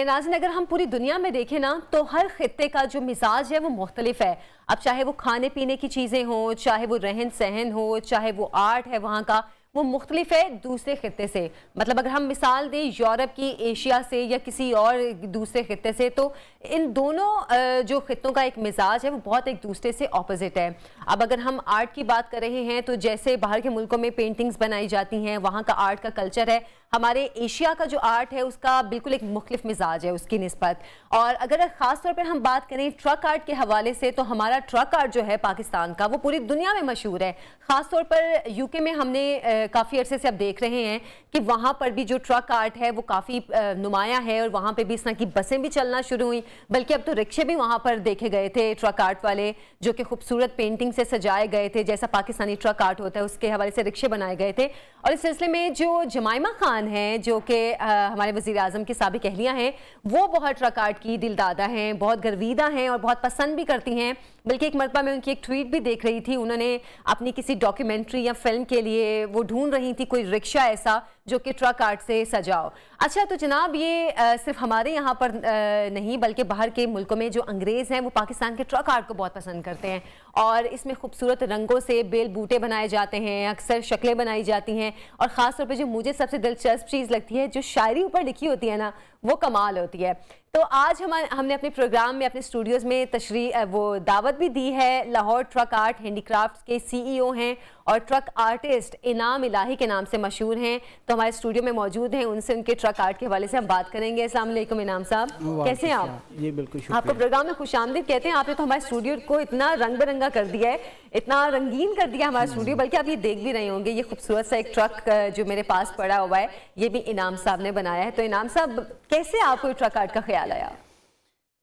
नाजिन अगर हम पूरी दुनिया में देखें ना तो हर खत्े का जो मिजाज है वो मुख्तलिफ है अब चाहे वो खाने पीने की चीज़ें हों चाहे वो रहन सहन हो चाहे वो आर्ट है वहाँ का वो मुख्तलिफ है दूसरे खत्े से मतलब अगर हम मिसाल दें यूरोप की एशिया से या किसी और दूसरे खत्े से तो इन दोनों जो खत्ों का एक मिजाज है वो बहुत एक दूसरे से अपोज़िट है अब अगर हम आर्ट की बात कर रहे हैं तो जैसे बाहर के मुल्कों में पेंटिंग्स बनाई जाती हैं वहाँ का आर्ट का कल्चर है हमारे एशिया का जो आर्ट है उसका बिल्कुल एक मुख्तफ मिजाज है उसकी नस्बत और अगर ख़ास तौर पर हम बात करें ट्रक आर्ट के हवाले से तो हमारा ट्रक आर्ट जो है पाकिस्तान का वो पूरी दुनिया में मशहूर है ख़ास तौर पर यूके में हमने काफ़ी अरसे से अब देख रहे हैं कि वहाँ पर भी जो ट्रक आर्ट है वो काफ़ी नुमाया है और वहाँ पर भी इस तरह की बसें भी चलना शुरू हुई बल्कि अब तो रिक्शे भी वहाँ पर देखे गए थे ट्रक आर्ट वाले जो कि खूबसूरत पेंटिंग से सजाए गए थे जैसा पाकिस्तानी ट्रक आर्ट होता है उसके हवाले से रिक्शे बनाए गए थे और इस सिलसिले में जो जमायमा खान खान हैं जो कि हमारे वजीर अजम की सबक अहलियाँ हैं वो बहुत रकार्ड की दिलदादा हैं बहुत गर्वीदा हैं और बहुत पसंद भी करती हैं बल्कि एक मरतबा में उनकी एक ट्वीट भी देख रही थी उन्होंने अपनी किसी डॉक्यूमेंट्री या फिल्म के लिए वो ढूंढ रही थी कोई रिक्शा ऐसा जो कि ट्रक आर्ट से सजाओ अच्छा तो जनाब ये आ, सिर्फ हमारे यहाँ पर आ, नहीं बल्कि बाहर के मुल्कों में जो अंग्रेज़ हैं वो पाकिस्तान के ट्रक आर्ट को बहुत पसंद करते हैं और इसमें खूबसूरत रंगों से बेल बूटे बनाए जाते हैं अक्सर शक्लें बनाई जाती हैं और ख़ास तौर पर जो मुझे सबसे दिलचस्प चीज़ लगती है जो शायरी ऊपर लिखी होती है ना वो कमाल होती है तो आज हम हमने अपने प्रोग्राम में अपने स्टूडियोज़ में तशरी वो दावत भी दी है लाहौर ट्रक आर्ट हैंडीक्राफ्ट के सीईओ e हैं और ट्रक आर्टिस्ट इनाम इलाही के नाम से मशहूर हैं तो हमारे स्टूडियो में मौजूद हैं उनसे उनके ट्रक आर्ट के हवाले से हम बात करेंगे असलम इनाम साहब कैसे हैं आप ये बिल्कुल आपको प्रोग्राम में खुश आमदीद कहते हैं आपने तो हमारे स्टूडियो को इतना रंग बिरंगा कर दिया है इतना रंगीन कर दिया हमारा हम्म। स्टूडियो बल्कि आप ये देख भी रहे होंगे ये खूबसूरत सा एक ट्रक जो मेरे पास पड़ा हुआ है ये भी इनाम साहब ने बनाया है तो इनाम साहब कैसे आपको ट्रक आर्ट का ख्याल ख्याल आया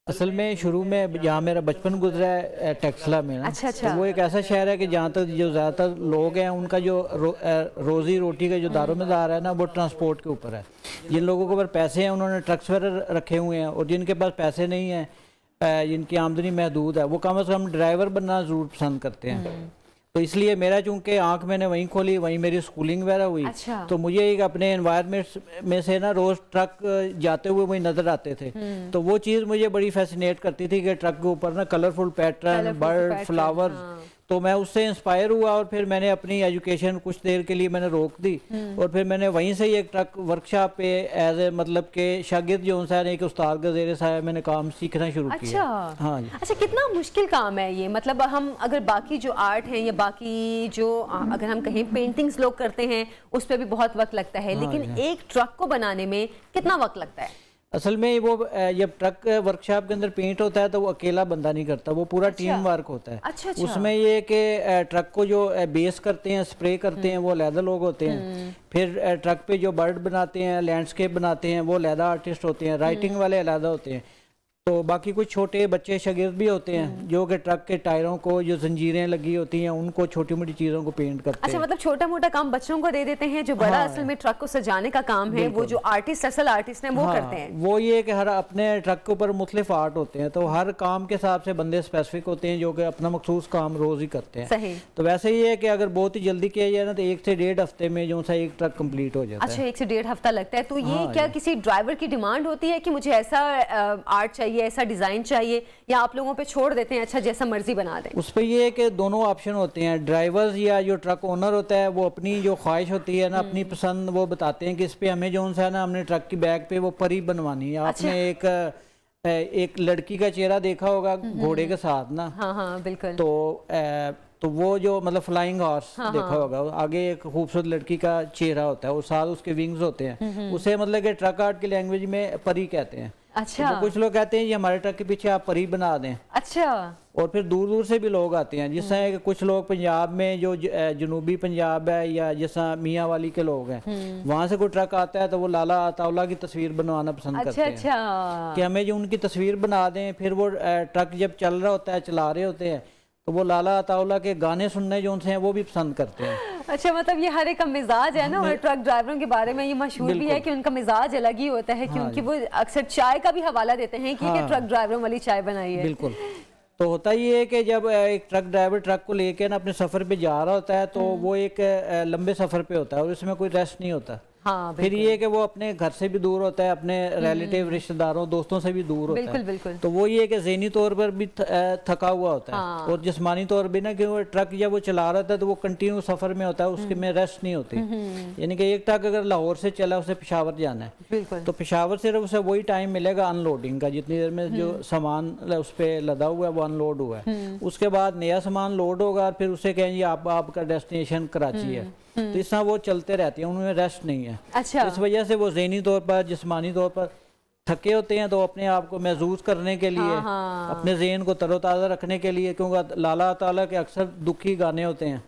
असल में शुरू में जहाँ मेरा बचपन गुजरा है टेक्सला में ना अच्छा अच्छा तो वो एक ऐसा शहर है कि जहाँ तक जो ज़्यादातर लोग हैं उनका जो रो, रोज़ी रोटी का जो दारो में हम्म। दार है ना वो ट्रांसपोर्ट के ऊपर है जिन लोगों के ऊपर पैसे हैं उन्होंने ट्रक्स पर रखे हुए हैं और जिनके पास पैसे नहीं हैं जिनकी आमदनी महदूद है वो कम अज़ कम ड्राइवर बनना ज़रूर पसंद करते हैं हम्म। तो इसलिए मेरा चूंकि आंख मैंने वहीं खोली वहीं मेरी स्कूलिंग वगैरह हुई अच्छा। तो मुझे एक अपने एनवायरमेंट में से ना रोज ट्रक जाते हुए वही नजर आते थे हम्म। तो वो चीज़ मुझे बड़ी फैसिनेट करती थी कि ट्रक के ऊपर ना कलरफुल पैटर्न बर्ड फ्लावर तो मैं उससे इंस्पायर हुआ और फिर मैंने अपनी एजुकेशन कुछ देर के लिए मैंने रोक दी हम्म। और फिर मैंने वहीं से ही एक ट्रक वर्कशॉप पे एज ए मतलब के शागिद जो सा एक उस्ताद गजेरे साहब मैंने काम सीखना शुरू अच्छा। किया हाँ जी अच्छा कितना मुश्किल काम है ये मतलब हम अगर बाकी जो आर्ट है या बाकी जो अगर हम कहीं पेंटिंग्स लोग करते हैं उस पर भी बहुत वक्त लगता है हाँ लेकिन हाँ एक ट्रक को बनाने में कितना वक्त लगता है असल में वो जब ट्रक वर्कशॉप के अंदर पेंट होता है तो वो अकेला बंदा नहीं करता वो पूरा अच्छा, टीम वर्क होता है अच्छा, अच्छा। उसमें ये कि ट्रक को जो बेस करते हैं स्प्रे करते हम्म। हैं वो लैदा लोग होते हैं हम्म। फिर ट्रक पे जो बर्ड बनाते हैं लैंडस्केप बनाते हैं वो लैदा आर्टिस्ट होते हैं राइटिंग हम्म। वाले अलहदा होते हैं तो बाकी कुछ छोटे बच्चे शगिर्द भी होते हैं हम्म। जो कि ट्रक के टायरों को जो जंजीरें लगी होती हैं उनको छोटी मोटी चीज़ों को पेंट करते अच्छा मतलब छोटा मोटा काम बच्चों को दे देते हैं जो बड़ा हाँ, असल में ट्रक को सजाने का काम है वो जो आर्टिस्ट असल आर्टिस्ट है वो हाँ, करते हैं वो ये कि हर अपने ट्रक के ऊपर मुख्तफ आर्ट होते हैं तो हर काम के हिसाब से बंदे स्पेसिफिक होते हैं जो कि अपना मखसूस काम रोज़ ही करते हैं तो वैसे ही है कि अगर बहुत ही जल्दी किया जाए ना तो एक से डेढ़ हफ्ते में जो सा एक ट्रक कम्प्लीट हो जाए अच्छा एक से डेढ़ हफ्ता लगता है तो ये हाँ क्या किसी ड्राइवर की डिमांड होती है कि मुझे ऐसा आर्ट चाहिए चाहिए ऐसा डिज़ाइन चाहिए या आप लोगों पे छोड़ देते हैं अच्छा जैसा मर्जी बना दें उस पर ये है कि दोनों ऑप्शन होते हैं ड्राइवर्स या जो ट्रक ओनर होता है वो अपनी जो ख्वाहिश होती है ना हम्म। अपनी पसंद वो बताते हैं कि इस पर हमें जो है ना हमने ट्रक की बैग पे वो परी बनवानी है आपने अच्छा। एक एक लड़की का चेहरा देखा होगा हम्म, हम्म, घोड़े के साथ ना हाँ हाँ बिल्कुल तो तो वो जो मतलब फ्लाइंग हॉर्स हाँ देखा हाँ। होगा आगे एक खूबसूरत लड़की का चेहरा होता है वो साथ उसके विंग्स होते हैं उसे मतलब कि ट्रक आर्ट की लैंग्वेज में परी कहते हैं अच्छा तो कुछ लोग कहते हैं ये हमारे ट्रक के पीछे आप परी बना दें अच्छा और फिर दूर दूर से भी लोग आते हैं जिस तरह हम्म। कुछ लोग पंजाब में जो जनूबी पंजाब है या जैसा मियाँ वाली के लोग हैं हम्म। वहाँ से कोई ट्रक आता है तो वो लाला अताउला की तस्वीर बनवाना पसंद अच्छा, करते हैं अच्छा। कि हमें जो उनकी तस्वीर बना दें फिर वो ट्रक जब चल रहा होता है चला रहे होते हैं तो वो लाला अताउला के गाने सुनने जो उनसे हैं वो भी पसंद करते हैं अच्छा मतलब ये हर एक का मिजाज है ना और ट्रक ड्राइवरों के बारे में ये मशहूर भी है कि उनका मिजाज अलग ही होता है हाँ क्योंकि वो अक्सर चाय का भी हवाला देते हैं कि ट्रक ड्राइवरों हाँ। वाली चाय बनाई है बिल्कुल तो होता ये है कि जब एक ट्रक ड्राइवर ट्रक को लेके ना अपने सफ़र पे जा रहा होता है तो हम्म। वो एक लंबे सफ़र पे होता है और इसमें कोई रेस्ट नहीं होता हाँ फिर ये कि वो अपने घर से भी दूर होता है अपने रिलेटिव हम्म, हम्म। रिश्तेदारों दोस्तों से भी दूर होता बिल्कुल, है बिल्कुल तो वो ये कि जहनी तौर पर भी थका हुआ होता है हाँ। और जिसमानी तौर पर ना कि वो ट्रक या वो चला रहा था तो वो कंटिन्यू सफर में होता है उसके हम्म। में रेस्ट नहीं होती यानी कि एक ट्रक अगर लाहौर से चला उसे पिशावर जाना है तो पिशावर से उसे वही टाइम मिलेगा अनलोडिंग का जितनी देर में जो सामान उस पर लदा हुआ है वो अनलोड हुआ है उसके बाद नया सामान लोड होगा और फिर उसे कहेंगे आपका डेस्टिनेशन कराची है हम्म। तो इस वो चलते रहते हैं उनमें रेस्ट नहीं है अच्छा। इस वजह से वो जहनी तौर पर जिसमानी तौर पर थके होते हैं तो अपने आप को महजूज करने के लिए हाँ।, हाँ। अपने जहन को तरोताज़ा रखने के लिए क्योंकि लाला ताला के अक्सर दुखी गाने होते हैं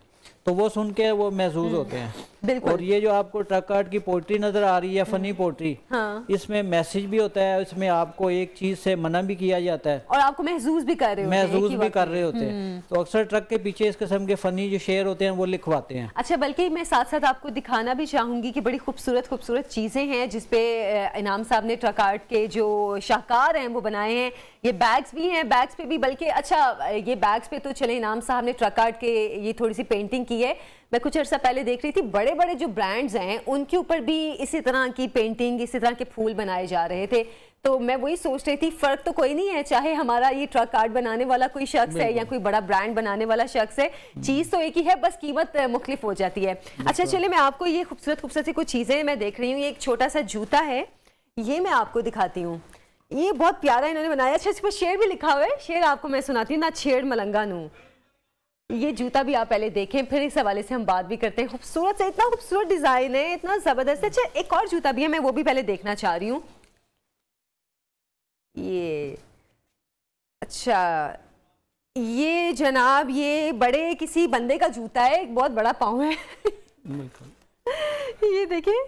तो वो सुन के वो महसूस होते हैं हम्म, और ये जो आपको ट्रक आर्ट की पोट्री नजर आ रही है फनी पोट्री हाँ। इसमें मैसेज भी होता है इसमें आपको एक चीज से मना भी किया जाता है और आपको महसूस भी कर रहे महसूस भी कर रहे होते हैं हम्म। तो अक्सर ट्रक के पीछे इस किस्म के फनी जो शेयर होते हैं वो लिखवाते हैं अच्छा बल्कि मैं साथ साथ आपको दिखाना भी चाहूंगी की बड़ी खूबसूरत खूबसूरत चीजें हैं जिसपे इनाम साहब ने ट्रक आर्ट के जो शाहकार है वो बनाए हैं ये बैग्स भी हैं बैग्स पे भी बल्कि अच्छा ये बैग्स पे तो चले इनाम साहब ने ट्रक आर्ट के ये थोड़ी सी पेंटिंग की है मैं कुछ अर्सा पहले देख रही थी बड़े बड़े जो ब्रांड्स हैं उनके ऊपर भी इसी तरह की पेंटिंग इसी तरह के फूल बनाए जा रहे थे तो मैं वही सोच रही थी फ़र्क तो कोई नहीं है चाहे हमारा ये ट्रक कार्ड बनाने वाला कोई शख्स है या कोई बड़ा ब्रांड बनाने वाला शख्स है चीज़ तो एक ही है बस कीमत मुख्तलिफ हो जाती है अच्छा चलिए मैं आपको ये खूबसूरत खूबसूरत कुछ चीज़ें मैं देख रही हूँ ये एक छोटा सा जूता है ये मैं आपको दिखाती हूँ ये बहुत प्यारा इन्होंने बनाया अच्छा इस पर शेर भी लिखा हुआ है शेर आपको मैं सुनाती हूँ ना छेड़ मलंगा नू ये जूता भी आप पहले देखें फिर इस हवाले से हम बात भी करते हैं खूबसूरत से इतना खूबसूरत डिज़ाइन है इतना ज़बरदस्त है अच्छा एक और जूता भी है मैं वो भी पहले देखना चाह रही हूँ ये अच्छा ये जनाब ये बड़े किसी बंदे का जूता है एक बहुत बड़ा पाँव है ये देखिए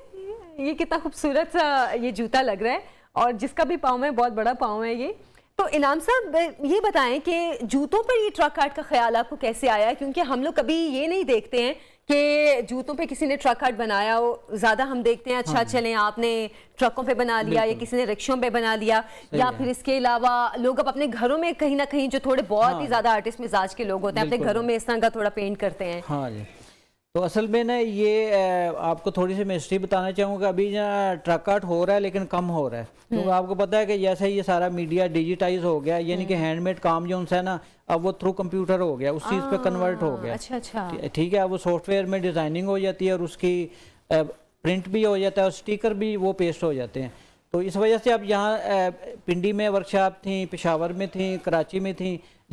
ये कितना खूबसूरत सा ये जूता लग रहा है और जिसका भी पाँव है बहुत बड़ा पाँव है ये तो इनाम साहब ये बताएं कि जूतों पर ये ट्रक आर्ट का ख्याल आपको कैसे आया क्योंकि हम लोग कभी ये नहीं देखते हैं कि जूतों पे किसी ने ट्रक आर्ट बनाया हो ज़्यादा हम देखते हैं अच्छा हाँ। चलें आपने ट्रकों पे बना लिया या किसी ने रिक्शों पे बना लिया या फिर इसके अलावा लोग अब अपने घरों में कहीं ना कहीं जो थोड़े बहुत हाँ। ही ज़्यादा आर्टिस्ट मिजाज के लोग होते हैं अपने घरों में इस तरह का थोड़ा पेंट करते हैं हाँ तो असल में ना ये आपको थोड़ी सी मैं हिस्ट्री बताना चाहूँगा अभी यहाँ ट्रक आउट हो रहा है लेकिन कम हो रहा है क्योंकि हम्म। आपको पता है कि जैसे ये सारा मीडिया डिजिटाइज हो गया यानी कि हैंडमेड हम्म। काम जो है ना अब वो थ्रू कंप्यूटर हो गया उस चीज़ पे कन्वर्ट हो गया अच्छा अच्छा ठीक है अब वो सॉफ्टवेयर में डिज़ाइनिंग हो जाती है और उसकी प्रिंट भी हो जाता है और स्टीकर भी वो पेस्ट हो जाते हैं तो इस वजह से अब यहाँ पिंडी में वर्कशॉप थी पिशावर में थी कराची में थी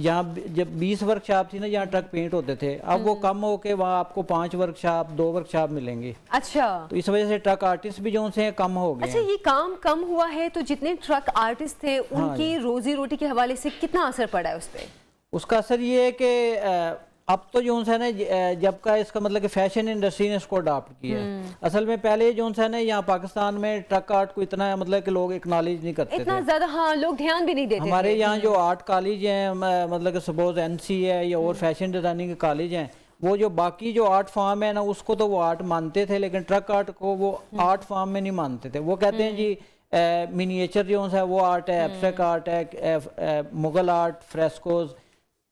यहाँ जब बीस वर्कशॉप थी ना यहाँ ट्रक पेंट होते थे अब वो हम्म। कम हो के वहाँ आपको पांच वर्कशॉप दो वर्कशॉप मिलेंगे अच्छा तो इस वजह से ट्रक आर्टिस्ट भी जो उनसे कम हो गए अच्छा ये काम कम हुआ है तो जितने ट्रक आर्टिस्ट थे हाँ उनकी हाँ रोजी रोटी के हवाले से कितना असर पड़ा है उस पर उसका असर ये है कि अब तो जो है ना जब का इसका मतलब कि फैशन इंडस्ट्री ने इसको अडाप्ट किया है हम्म। असल में पहले जो है ना यहाँ पाकिस्तान में ट्रक आर्ट को इतना मतलब कि लोग एक्नॉलेज नहीं करते इतना ज्यादा हाँ लोग ध्यान भी नहीं देते हमारे यहाँ जो आर्ट हम्म। कॉलेज हैं मतलब कि सपोज सी है या और फैशन डिजाइनिंग कॉलेज हैं वो जो बाकी जो आर्ट फॉर्म है ना उसको तो वो आर्ट मानते थे लेकिन ट्रक आर्ट को वो आर्ट फॉर्म हम्म। में नहीं मानते थे वो कहते हैं जी मिनिएचर जो है वो आर्ट है एब्सट्रैक्ट आर्ट है मुगल आर्ट फ्रेस्कोज़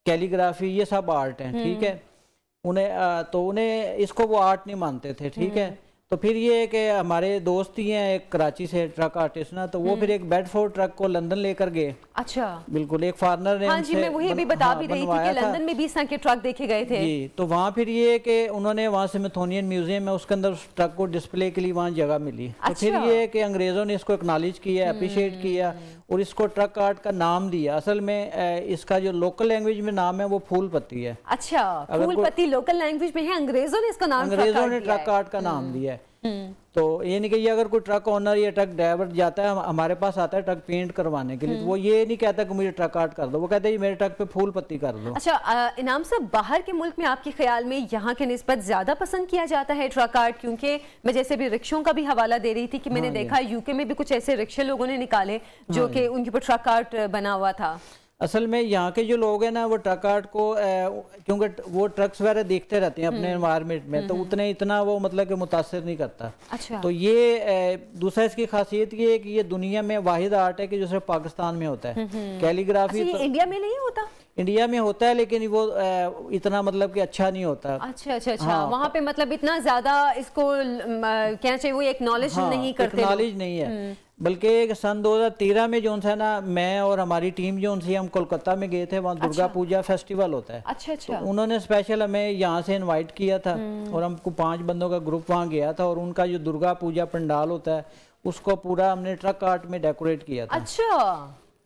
कैलीग्राफी ये सब आर्ट हैं ठीक है हम्म। उन्हें तो उन्हें इसको वो आर्ट नहीं मानते थे ठीक है हम्म। तो फिर ये कि हमारे दोस्त ही हैं एक कराची से ट्रक आर्टिस्ट ना तो वो हम्म। फिर एक बेडफोर्ड ट्रक को लंदन लेकर गए अच्छा बिल्कुल एक फार्नर ने हाँ जी मैं वही अभी बता हाँ, भी रही थी कि लंदन में भी के ट्रक देखे गए थे जी तो वहाँ फिर ये कि उन्होंने वहाँ से मेथोनियन म्यूजियम में उसके अंदर उस ट्रक को डिस्प्ले के लिए वहाँ जगह मिली अच्छा। तो फिर अच्छा। ये कि अंग्रेजों ने इसको एक्नॉलेज किया अप्रिशिएट किया और इसको ट्रक आर्ट का नाम दिया असल में इसका जो लोकल लैंग्वेज में नाम है वो फूल पत्ती है अच्छा फूल पत्ती लोकल लैंग्वेज में है अंग्रेजों ने इसका नाम अंग्रेजों ने ट्रक आर्ट का नाम हम्म। दिया है हम्म। तो ये नहीं कहिए अगर कोई ट्रक ओनर या ट्रक ड्राइवर जाता है हमारे पास आता है ट्रक पेंट करवाने के लिए तो वो हम्म। ये नहीं कहता कि मुझे ट्रक आर्ट कर दो वो कहता है मेरे ट्रक पे फूल पत्ती कर दो अच्छा इनाम साहब बाहर के मुल्क में आपके ख्याल में यहाँ के नस्बत ज़्यादा पसंद किया जाता है ट्रक आर्ट क्योंकि मैं जैसे भी रिक्शों का भी हवाला दे रही थी कि मैंने हाँ, देखा यूके में भी कुछ ऐसे रिक्शे लोगों ने निकाले जो हाँ, कि उनके ऊपर ट्रक आर्ट बना हुआ था असल में यहाँ के जो लोग हैं ना वो ट्रक आर्ट को क्योंकि वो ट्रक्स वगैरह देखते रहते हैं अपने इन्वायरमेंट हम्म। में तो हम्म, हम्म। उतने इतना वो मतलब कि मुतासर नहीं करता अच्छा तो ये दूसरा इसकी खासियत ये है कि ये दुनिया में वाहिद आर्ट है कि जो सिर्फ पाकिस्तान में होता है कैलीग्राफी अच्छा, तो, इंडिया में नहीं होता इंडिया में होता है लेकिन वो इतना मतलब कि अच्छा नहीं होता अच्छा अच्छा अच्छा हाँ, वहाँ पे मतलब इतना ज्यादा इसको क्या चाहिए वो एक नॉलेज हाँ, नहीं करते नॉलेज नहीं है हम्म। बल्कि सन 2013 में जो है ना मैं और हमारी टीम जो उनसे हम कोलकाता में गए थे वहाँ अच्छा। दुर्गा पूजा फेस्टिवल होता है अच्छा अच्छा तो उन्होंने स्पेशल हमें यहाँ से इनवाइट किया था हम्म। और हमको पांच बंदों का ग्रुप वहाँ गया था और उनका जो दुर्गा पूजा पंडाल होता है उसको पूरा हमने ट्रक आर्ट में डेकोरेट किया था अच्छा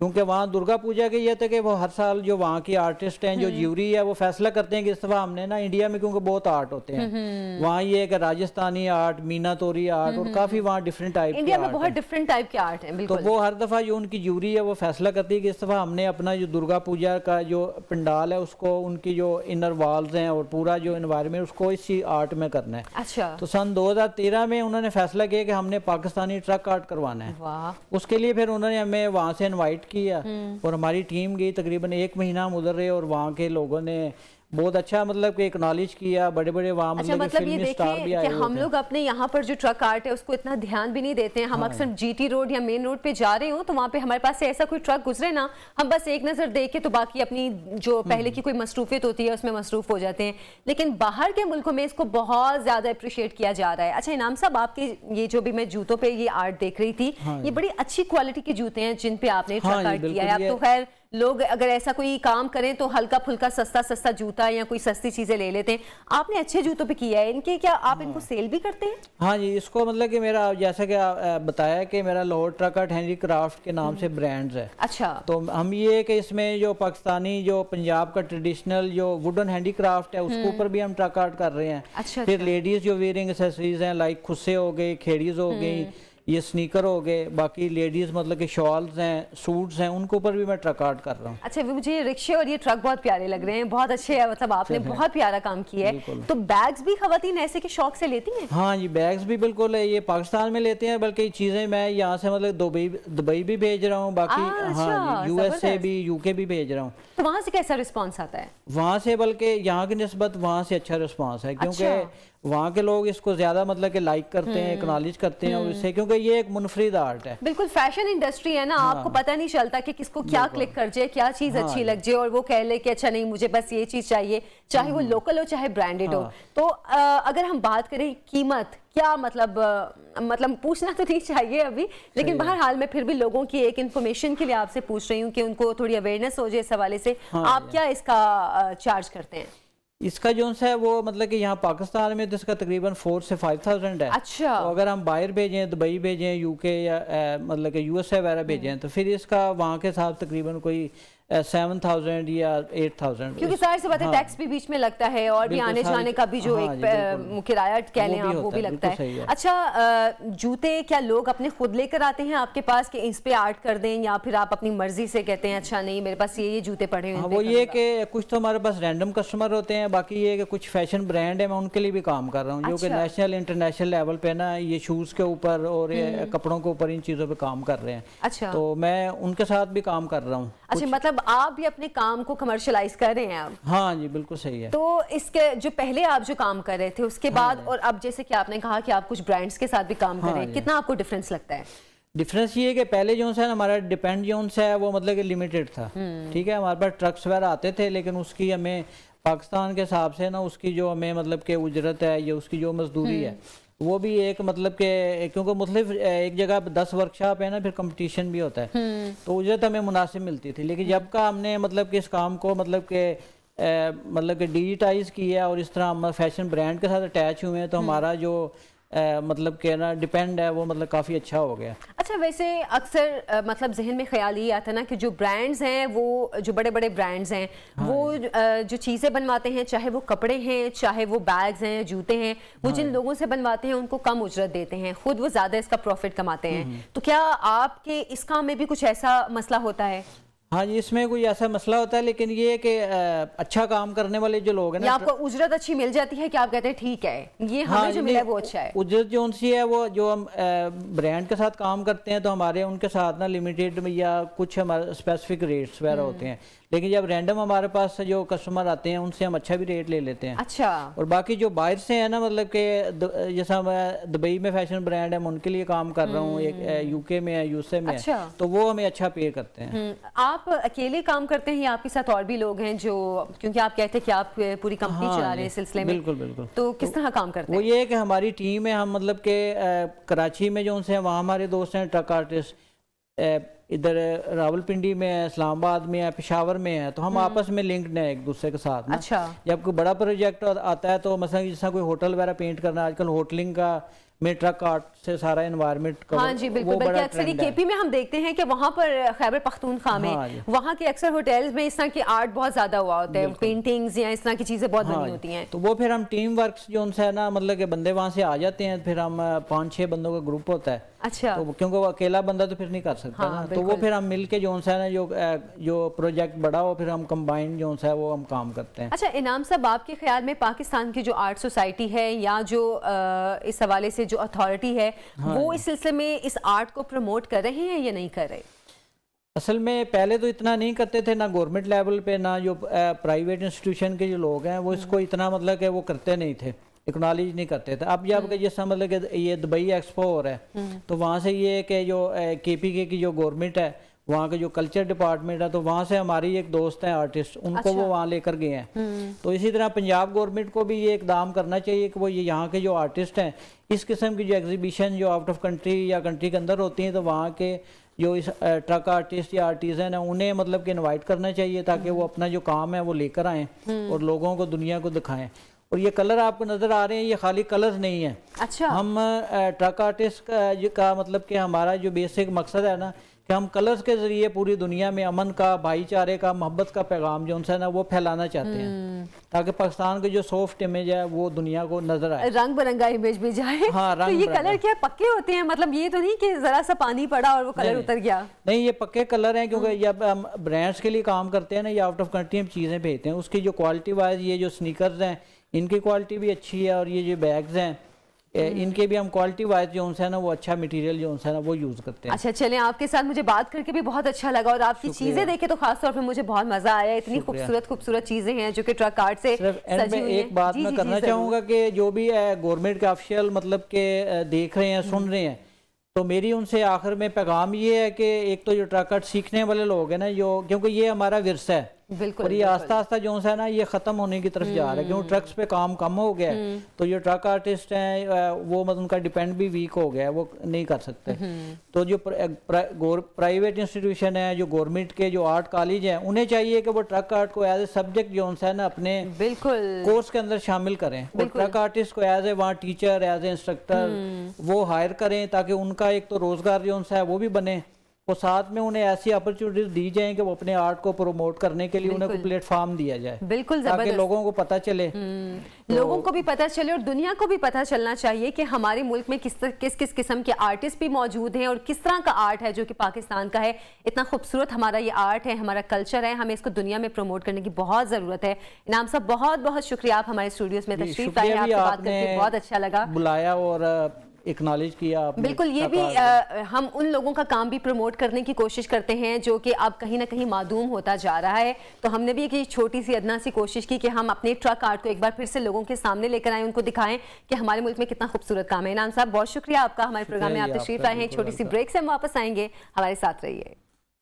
क्योंकि वहाँ दुर्गा पूजा के ये थे कि वो हर साल जो वहाँ की आर्टिस्ट हैं जो ज्यूरी हम्म। है वो फैसला करते हैं कि इस दफ़ा हमने ना इंडिया में क्योंकि बहुत आर्ट होते हैं हम्म। वहाँ ये है राजस्थानी आर्ट मीना तोरी आर्ट और हम्म। काफ़ी वहाँ डिफरेंट टाइप इंडिया में बहुत डिफरेंट टाइप के आर्ट है तो वो हर दफ़ा जो उनकी ज्यूरी है वो फैसला करती है कि इस दफ़ा हमने अपना जो दुर्गा पूजा का जो पंडाल है उसको उनकी जो इनर वॉल्स हैं और पूरा जो इन्वायरमेंट उसको इसी आर्ट में करना है अच्छा तो सन दो में उन्होंने फैसला किया कि हमने पाकिस्तानी ट्रक आर्ट करवाना है उसके लिए फिर उन्होंने हमें वहाँ से इन्वाइट किया हम्म। और हमारी टीम गई तकरीबन एक महीना हम उधर रहे और वहाँ के लोगों ने बहुत अच्छा मतलब कि एक्नॉलेज किया बड़े बड़े वहाँ अच्छा, मतलब, मतलब ये देखें कि हम लोग अपने यहाँ पर जो ट्रक आर्ट है उसको इतना ध्यान भी नहीं देते हैं हम हाँ। अक्सर जीटी रोड या मेन रोड पे जा रहे हो तो वहाँ पे हमारे पास से ऐसा कोई ट्रक गुजरे ना हम बस एक नज़र देखे तो बाकी अपनी जो हम्म। पहले की कोई मसरूफियत होती है उसमें मसरूफ हो जाते हैं लेकिन बाहर के मुल्कों में इसको बहुत ज़्यादा अप्रिशिएट किया जा रहा है अच्छा इनाम साहब आपके ये जो भी मैं जूतों पर ये आर्ट देख रही थी हाँ ये बड़ी अच्छी क्वालिटी के जूते हैं जिन पे आपने ट्रक हाँ आर्ट किया है आप तो खैर लोग अगर ऐसा कोई काम करें तो हल्का फुल्का सस्ता सस्ता जूता या कोई सस्ती चीज़ें ले लेते हैं आपने अच्छे जूतों पे किया है इनके क्या आप हाँ। इनको सेल भी करते हैं हाँ जी इसको मतलब कि मेरा जैसा कि बताया कि मेरा लाहौर ट्रकट हैंडी क्राफ्ट के नाम से हम्म। ब्रांड्स है अच्छा तो हम ये कि इसमें जो पाकिस्तानी जो पंजाब का ट्रेडिशनल जो वुडन हैंडी क्राफ्ट है उसके हम्म। ऊपर भी हम ट्रक कर रहे हैं अच्छा फिर अच्छा। लेडीज़ जो वेयरिंग एसेसरीज है लाइक खुस्से हो गई खेड़ीज हो गई हम्म। ये स्नीकर हो गए बाकी लेडीज मतलब के शॉल्स हैं सूट्स हैं उनके ऊपर भी मैं ट्रक आर्ट कर रहा हूँ अच्छा मुझे रिक्शे और ये ट्रक बहुत प्यारे लग रहे हैं बहुत अच्छे है मतलब आपने बहुत प्यारा काम किया है तो बैग्स भी खातन ऐसे के शौक से लेती हैं हाँ जी बैग्स भी बिल्कुल ये पाकिस्तान में लेते हैं बल्कि चीजें मैं यहाँ से मतलब दुबई दुबई भी भेज रहा हूँ बाकी हाँ यूएसए अच्छा, भी यूके भी भेज रहा हूँ तो वहाँ से कैसा रिस्पॉन्स आता है वहाँ से बल्कि यहाँ की नस्बत वहाँ से अच्छा रिस्पॉन्स है क्योंकि अच्छा। वहाँ के लोग इसको ज्यादा मतलब के लाइक करते हैं एक्नॉलेज हम्म, करते हैं और हम्म। क्योंकि ये एक मुनफरिद आर्ट है बिल्कुल फैशन इंडस्ट्री है ना हाँ। आपको पता नहीं चलता कि किसको क्या क्लिक कर जाए क्या चीज हाँ। अच्छी लग जाए और वो कह ले कि अच्छा नहीं मुझे बस ये चीज चाहिए चाहे वो लोकल हम्म। हो चाहे ब्रांडेड हो हाँ। तो अगर हम बात करें कीमत क्या मतलब मतलब पूछना तो नहीं चाहिए अभी लेकिन बहर हाल में फिर भी लोगों की एक इन्फॉर्मेशन के लिए आपसे पूछ रही हूँ कि उनको थोड़ी अवेयरनेस हो जाए इस हवाले से हाँ आप क्या इसका चार्ज करते हैं इसका जो है वो मतलब कि यहाँ पाकिस्तान में तो इसका तकरीबन फोर से फाइव थाउजेंड है अच्छा तो अगर हम बाहर भेजें दुबई भेजें यूके या मतलब कि यूएसए वगैरह भेजें हम्म। तो फिर इसका वहाँ के साथ तकरीबन कोई सेवन uh, थाउजेंड या एट थाउजेंड क्योंकि सारे से बातें हाँ, टैक्स भी बीच में लगता है और भी आने जाने का भी जो हाँ, एक किराया कह लें आप वो भी लगता है अच्छा जूते क्या लोग अपने खुद लेकर आते हैं आपके पास कि इस पे आर्ट कर दें या फिर आप अपनी मर्जी से कहते हैं अच्छा नहीं मेरे पास ये ये जूते पड़े हैं हाँ, वो ये कि कुछ तो हमारे पास रैंडम कस्टमर होते हैं बाकी ये कि कुछ फैशन ब्रांड है मैं उनके लिए भी काम कर रहा हूँ जो कि नेशनल इंटरनेशनल लेवल पे ना ये शूज़ के ऊपर और हम्म। कपड़ों के ऊपर इन चीज़ों पर काम कर रहे हैं अच्छा तो मैं उनके साथ भी काम कर रहा हूँ अच्छा मतलब आप भी अपने काम को कमर्शलाइज कर रहे हैं आप हाँ जी बिल्कुल सही है तो इसके जो पहले आप जो काम कर रहे थे उसके हाँ बाद और अब जैसे कि आपने कहा कि आप कुछ ब्रांड्स के साथ भी काम हाँ कर रहे हैं कितना आपको डिफरेंस लगता है डिफरेंस ये है कि पहले जो है हमारा डिपेंड जो है वो मतलब कि लिमिटेड था हम्म। ठीक है हमारे पास ट्रक्स वगैरह आते थे लेकिन उसकी हमें पाकिस्तान के हिसाब से ना उसकी जो हमें मतलब कि उजरत है या उसकी जो मजदूरी हम्म। है वो भी एक मतलब के क्योंकि मुख्तलिफ एक जगह दस वर्कशॉप है ना फिर कंपटीशन भी होता है हम्म। तो उजरत तो हमें मुनासिब मिलती थी लेकिन जब का हमने मतलब कि इस काम को मतलब के ए, मतलब कि डिजिटाइज किया और इस तरह हम फैशन ब्रांड के साथ अटैच हुए हैं तो हम्म। हमारा जो मतलब कहना डिपेंड है वो मतलब काफ़ी अच्छा हो गया अच्छा वैसे अक्सर मतलब जहन में ख्याल ये आता ना कि जो ब्रांड्स हैं वो जो बड़े बड़े ब्रांड्स हैं हाँ वो है। जो चीज़ें बनवाते हैं चाहे वो कपड़े हैं चाहे वो बैग्स हैं जूते हैं वो हाँ जिन लोगों से बनवाते हैं उनको कम उजरत देते हैं खुद वो ज़्यादा इसका प्रॉफिट कमाते हैं हम्म, हम्म। तो क्या आपके इस काम में भी कुछ ऐसा मसला होता है हाँ जी इसमें कोई ऐसा मसला होता है लेकिन ये कि अच्छा काम करने वाले जो लोग हैं ना आपको उजरत अच्छी मिल जाती है कि आप कहते हैं ठीक है ये हाँ हमें हाँ, जो मिला वो अच्छा है उजरत जो उनसी है वो जो हम ब्रांड के साथ काम करते हैं तो हमारे उनके साथ ना लिमिटेड या कुछ हमारे स्पेसिफिक रेट्स वगैरह हम्म। होते हैं लेकिन जब रैंडम हमारे पास जो कस्टमर आते हैं उनसे हम अच्छा भी रेट ले लेते हैं अच्छा और बाकी जो बाहर से है ना मतलब के जैसा मैं दुबई में फैशन ब्रांड है मैं उनके लिए काम कर रहा हूँ यूके हम्म। में है यूएसए में अच्छा। है, तो वो हमें अच्छा पे करते हैं हम्म। आप अकेले काम करते हैं या आपके साथ और भी लोग हैं जो क्योंकि आप कहते हैं कि आप पूरी कंपनी हाँ, चला रहे हैं सिलसिले में बिल्कुल बिल्कुल तो किस तो तरह काम करते हैं वो ये है कि हमारी टीम है हम मतलब के कराची में जो उनसे वहाँ हमारे दोस्त हैं ट्रक आर्टिस्ट इधर रावलपिंडी में है इस्लामाबाद में है पिशावर में है तो हम हम्म। आपस में लिंक्ड है एक दूसरे के साथ अच्छा जब कोई बड़ा प्रोजेक्ट आता है तो मसला जैसा कोई होटल वगैरह पेंट करना आजकल होटलिंग का मेट्रा कार्ट से सारा एनवायरनमेंट हाँ जी बिल्कुल बल्कि अक्सर ही केपी में हम देखते हैं कि वहाँ पर खैबर पख्तूनखा में हाँ वहाँ के अक्सर होटल्स में इस तरह की आर्ट बहुत ज़्यादा हुआ होता है पेंटिंग्स या इस तरह की चीज़ें बहुत हाँ बनी होती हैं तो वो फिर हम टीम वर्क जो उनसे है ना मतलब के बंदे वहाँ से आ जाते हैं फिर हम पाँच छह बंदों का ग्रुप होता है अच्छा तो क्योंकि वो अकेला बंदा तो फिर नहीं कर सकता हाँ, तो वो फिर हम मिलके जो है ना जो जो प्रोजेक्ट बड़ा हो फिर हम कंबाइंड जो है वो हम काम करते हैं अच्छा इनाम साहब आपके ख्याल में पाकिस्तान की जो आर्ट सोसाइटी है या जो आ, इस हवाले से जो अथॉरिटी है हाँ वो इस सिलसिले में इस आर्ट को प्रमोट कर रहे हैं या नहीं कर रहे असल में पहले तो इतना नहीं करते थे ना गवर्नमेंट लेवल पे ना जो प्राइवेट इंस्टीट्यूशन के जो लोग हैं वो हाँ। इसको इतना मतलब कि वो करते नहीं थे एक्नॉलेज नहीं करते थे अब जब हाँ। ये समझ मतलब लगे ये दुबई एक्सपो हो रहा है हाँ। तो वहाँ से ये कि जो के पी के की जो गवर्नमेंट है वहाँ का जो कल्चर डिपार्टमेंट है तो वहाँ से हमारी एक दोस्त हैं आर्टिस्ट उनको अच्छा। वो वहाँ लेकर गए हैं हम्म। तो इसी तरह पंजाब गवर्नमेंट को भी ये इकदाम करना चाहिए कि वो ये यहाँ के जो आर्टिस्ट हैं इस किस्म की जो एग्जीबिशन जो आउट ऑफ कंट्री या कंट्री के अंदर होती हैं तो वहाँ के जो इस ट्रक आर्टिस्ट या आर्टिजन है उन्हें मतलब कि इन्वाइट करना चाहिए ताकि वो अपना जो काम है वो लेकर आएँ हम्म। और लोगों को दुनिया को दिखाएं और ये कलर आपको नज़र आ रहे हैं ये खाली कलर नहीं है अच्छा हम ट्रक आर्टिस्ट का, का मतलब कि हमारा जो बेसिक मकसद है ना कि हम कलर्स के जरिए पूरी दुनिया में अमन का भाईचारे का मोहब्बत का पैगाम जो उनसे ना वो फैलाना चाहते हैं हम्म। ताकि पाकिस्तान की जो सॉफ्ट इमेज है वो दुनिया को नजर आए रंग बिरंगा इमेज भी जाए हाँ रंग तो ये कलर क्या पक्के होते हैं मतलब ये तो नहीं कि जरा सा पानी पड़ा और वो कलर उतर गया नहीं ये पक्के कलर हैं क्योंकि हम्म। जब हम ब्रांड्स के लिए काम करते हैं ना ये आउट ऑफ कंट्री हम चीज़ें भेजते हैं उसकी जो क्वालिटी वाइज ये जो स्निकर्स हैं इनकी क्वालिटी भी अच्छी है और ये जो बैग्स हैं हम्म। इनके भी हम क्वालिटी वाइज जो है ना वो अच्छा मटेरियल जो है ना वो यूज करते हैं अच्छा चले आपके साथ मुझे बात करके भी बहुत अच्छा लगा और आपकी चीजें देखे तो खास तौर पर मुझे बहुत मजा आया इतनी खूबसूरत खूबसूरत चीजें हैं जो कि ट्रक कार्ड से सजी एक बात मैं करना चाहूंगा कि जो भी है गवर्नमेंट के ऑफिशियल मतलब के देख रहे हैं हम्म। सुन रहे हैं तो मेरी उनसे आखिर में पैगाम ये है कि एक तो जो ट्रक कार्ड सीखने वाले लोग हैं ना जो क्योंकि ये हमारा विरसा है बिल्कुल और ये आस्ता आस्ता जो है ना ये खत्म होने की तरफ जा रहा है क्योंकि ट्रक्स पे काम कम हो गया है हम्म। तो जो ट्रक आर्टिस्ट हैं वो मतलब उनका डिपेंड भी वीक हो गया है वो नहीं कर सकते हम्म। तो जो प्राइवेट इंस्टीट्यूशन है जो गवर्नमेंट के जो आर्ट कॉलेज हैं उन्हें चाहिए कि वो ट्रक आर्ट को एज ए सब्जेक्ट जो है ना अपने बिल्कुल कोर्स के अंदर शामिल करें ट्रक आर्टिस्ट को एज ए वहाँ टीचर एज ए इंस्ट्रक्टर वो हायर करें ताकि उनका एक तो रोजगार जो है वो भी बने और साथ में उन्हें ऐसी अपॉर्चुनिटीज दी जाए कि वो अपने आर्ट को प्रमोट करने के लिए उन्हें प्लेटफॉर्म दिया जाए बिल्कुल ताकि लोगों को पता चले हम्म। तो लोगों को भी पता चले और दुनिया को भी पता चलना चाहिए कि हमारे मुल्क में किस किस किस किस्म के आर्टिस्ट भी मौजूद हैं और किस तरह का आर्ट है जो कि पाकिस्तान का है इतना खूबसूरत हमारा ये आर्ट है हमारा कल्चर है हमें इसको दुनिया में प्रमोट करने की बहुत ज़रूरत है इनाम साहब बहुत बहुत शुक्रिया आप हमारे स्टूडियोज में तशरीफ आए आपसे बात करके बहुत अच्छा लगा बुलाया और एक्नॉलेज किया आपने बिल्कुल ये भी आ, हम उन लोगों का काम भी प्रमोट करने की कोशिश करते हैं जो कि अब कहीं ना कहीं मादूम होता जा रहा है तो हमने भी एक छोटी सी अदना सी कोशिश की कि हम अपने ट्रक आर्ट को एक बार फिर से लोगों के सामने लेकर आए उनको दिखाएं कि हमारे मुल्क में कितना खूबसूरत काम है इनाम साहब बहुत शुक्रिया आपका हमारे प्रोग्राम में आप तशरीफ आए हैं छोटी सी ब्रेक से हम वापस आएंगे हमारे साथ रहिए